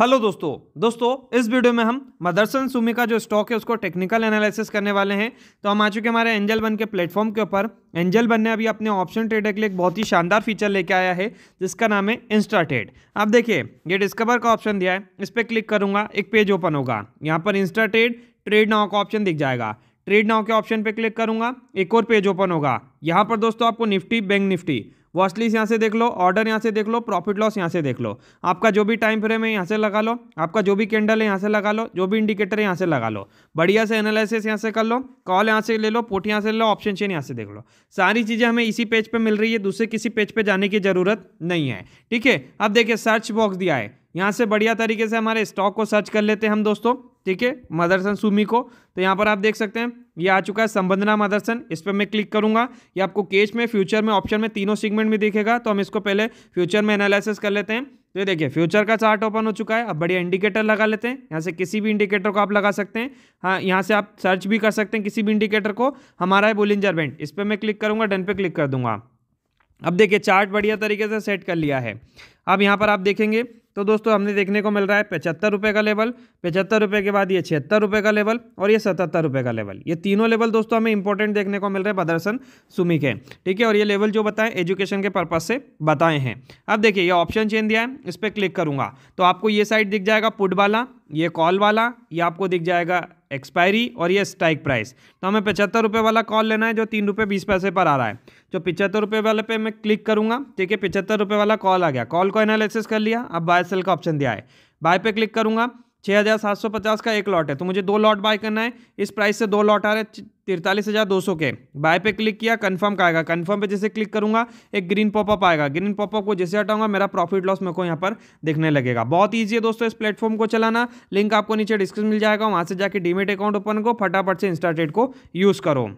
hello दोस्तों दोस्तों इस वीडियो में हम मदरसन सुमी का जो स्टॉक है उसको टेक्निकल एनालिसिस करने वाले हैं तो हम आ चुके हमारे एंजल वन के प्लेटफॉर्म के ऊपर एंजल वन ने अभी अपने ऑप्शन ट्रेडर के लिए एक बहुत ही शानदार फीचर लेके आया है जिसका नाम है इंस्टा ट्रेड आप देखिए ये डिस्कवर का ऑप्शन दिया है इस पर क्लिक करूंगा एक पेज ओपन होगा यहाँ पर इंस्टा ट्रेड ट्रेड नाव का ऑप्शन दिख जाएगा ट्रेड नाव के ऑप्शन पर क्लिक करूंगा एक और पेज ओपन होगा यहाँ पर दोस्तों आपको निफ्टी बैंक निफ्टी वॉस्टलिस यहाँ से देख लो ऑर्डर यहाँ से देख लो प्रॉफिट लॉस यहाँ से देख लो आपका जो भी टाइम फ्रेम है यहाँ से लगा लो आपका जो भी कैंडल है यहाँ से लगा लो जो भी इंडिकेटर है यहाँ से लगा लो बढ़िया से एनालिसिस यहाँ से कर लो कॉल यहाँ से ले लो पोट यहाँ से ले लो ऑप्शन चेन यहाँ से देख लो सारी चीज़ें हमें इसी पेज पर मिल रही है दूसरे किसी पेज पर जाने की ज़रूरत नहीं है ठीक है अब देखिए सर्च बॉक्स दिया है यहाँ से बढ़िया तरीके से हमारे स्टॉक को सर्च कर लेते हैं हम दोस्तों ठीक है मदरसन सुमी को तो यहाँ पर आप देख सकते हैं ये आ चुका है संबंधना मदरसन इस पर मैं क्लिक करूंगा ये आपको केस में फ्यूचर में ऑप्शन में तीनों सेगमेंट में दिखेगा तो हम इसको पहले फ्यूचर में एनालिसिस कर लेते हैं तो ये देखिए फ्यूचर का चार्ट ओपन हो चुका है अब बढ़िया इंडिकेटर लगा लेते हैं यहाँ से किसी भी इंडिकेटर को आप लगा सकते हैं हाँ यहाँ से आप सर्च भी कर सकते हैं किसी भी इंडिकेटर को हमारा है बोलिंजर बैंड इस पर मैं क्लिक करूँगा डन पे क्लिक कर दूंगा अब देखिए चार्ट बढ़िया तरीके से सेट कर लिया है अब यहाँ पर आप देखेंगे तो दोस्तों हमने देखने को मिल रहा है पचहत्तर रुपये का लेवल पचहत्तर रुपये के बाद ये छिहत्तर रुपये का लेवल और ये सतहत्तर रुपये का लेवल ये तीनों लेवल दोस्तों हमें इंपॉर्टेंट देखने को मिल रहे हैं बदरसन सुमी के ठीक है और ये लेवल जो बताएं एजुकेशन के पर्पज से बताए हैं अब देखिए ये ऑप्शन चेंज दिया है इस पर क्लिक करूँगा तो आपको ये साइड दिख जाएगा पुट वाला ये कॉल वाला ये आपको दिख जाएगा एक्सपायरी और ये स्ट्राइक प्राइस तो हमें पचहत्तर रुपये वाला कॉल लेना है जो तीन रुपये बीस पैसे पर आ रहा है जो तो पचहत्तर रुपये वाले पे मैं क्लिक करूँगा ठीक है पचहत्तर रुपये वाला कॉल आ गया कॉल को एनालिसिस कर लिया अब बाय सेल का ऑप्शन दिया है बाय पे क्लिक करूँगा छः हज़ार सात सौ पचास का एक लॉट है तो मुझे दो लॉट बाय करना है इस प्राइस से दो लॉट आ रहे हैं तिरतालीस हज़ार दो सौ के बाय पे क्लिक किया कंफर्म का आएगा कंफर्म पे जैसे क्लिक करूंगा एक ग्रीन पॉपअप आएगा ग्रीन पॉपअप को जैसे हटाऊंगा मेरा प्रॉफिट लॉस मेरे को यहाँ पर देखने लगेगा बहुत ईजी है दोस्तों इस प्लेटफॉर्म को चलाना लिंक आपको नीचे डिस्क्रिप्शन मिल जाएगा वहाँ से जाकर डीमेट अकाउंट ओपन को फटाफट से इंस्टाटेट को यूज़ करो